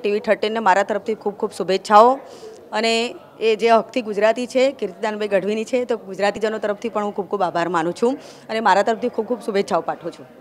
TV થર્ટીનને મારા તરફથી ખૂબ ખૂબ શુભેચ્છાઓ અને એ જે હકથી ગુજરાતી છે કીર્તિદાનભાઈ ગઢવીની છે તો ગુજરાતીજનો તરફથી પણ હું ખૂબ ખૂબ આભાર માનું છું અને મારા તરફથી ખૂબ ખૂબ શુભેચ્છાઓ પાઠવું છું